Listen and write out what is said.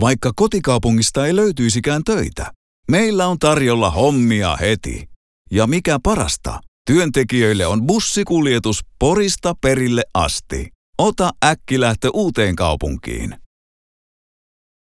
Vaikka kotikaupungista ei löytyisikään töitä, meillä on tarjolla hommia heti. Ja mikä parasta, työntekijöille on bussikuljetus Porista perille asti. Ota äkkilähtö uuteen kaupunkiin.